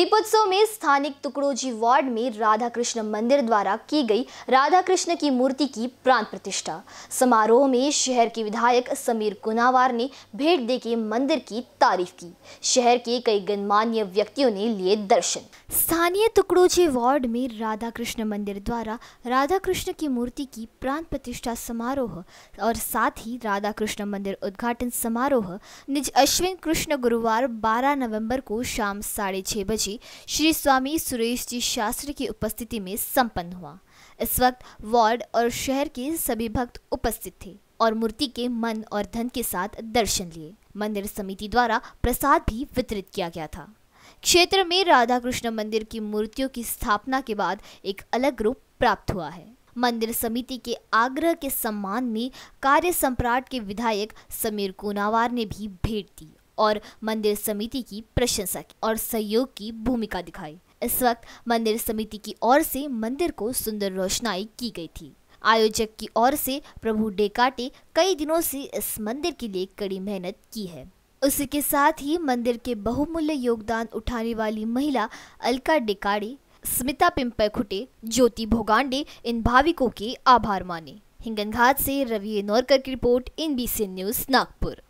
दीपोत्सव में स्थानिक तुकड़ोजी वार्ड में राधा कृष्ण मंदिर द्वारा की गई राधा कृष्ण की मूर्ति की प्राण प्रतिष्ठा समारोह में शहर के विधायक समीर कुनावार ने भेंट देके मंदिर की तारीफ की शहर के कई गणमान्य व्यक्तियों ने लिए दर्शन स्थानीय तुकड़ोजी वार्ड में राधा कृष्ण मंदिर द्वारा राधा कृष्ण की मूर्ति की प्राण प्रतिष्ठा समारोह और साथ ही राधा कृष्ण मंदिर उद्घाटन समारोह निज अश्विन कृष्ण गुरुवार बारह नवम्बर को शाम साढ़े बजे जी श्री स्वामी सुरेश जी शास्त्री की उपस्थिति में संपन्न हुआ इस वक्त वार्ड और शहर के सभी भक्त उपस्थित थे और मूर्ति के मन और धन के साथ दर्शन लिए मंदिर समिति द्वारा प्रसाद भी वितरित किया गया था क्षेत्र में राधा कृष्ण मंदिर की मूर्तियों की स्थापना के बाद एक अलग रूप प्राप्त हुआ है मंदिर समिति के आग्रह के सम्मान में कार्य सम्राट के विधायक समीर कोनावार ने भी भेंट दी और मंदिर समिति की प्रशंसा की और सहयोग की भूमिका दिखाई इस वक्त मंदिर समिति की ओर से मंदिर को सुंदर रोशनाई की गई थी आयोजक की ओर से प्रभु डेकाटे कई दिनों से इस मंदिर के लिए कड़ी मेहनत की है उसी के साथ ही मंदिर के बहुमूल्य योगदान उठाने वाली महिला अलका डेकाड़े स्मिता पिंपर खुटे ज्योति भोगांडे इन भाविकों के आभार माने हिंगनघाट से रवि नौरकर की रिपोर्ट इन न्यूज नागपुर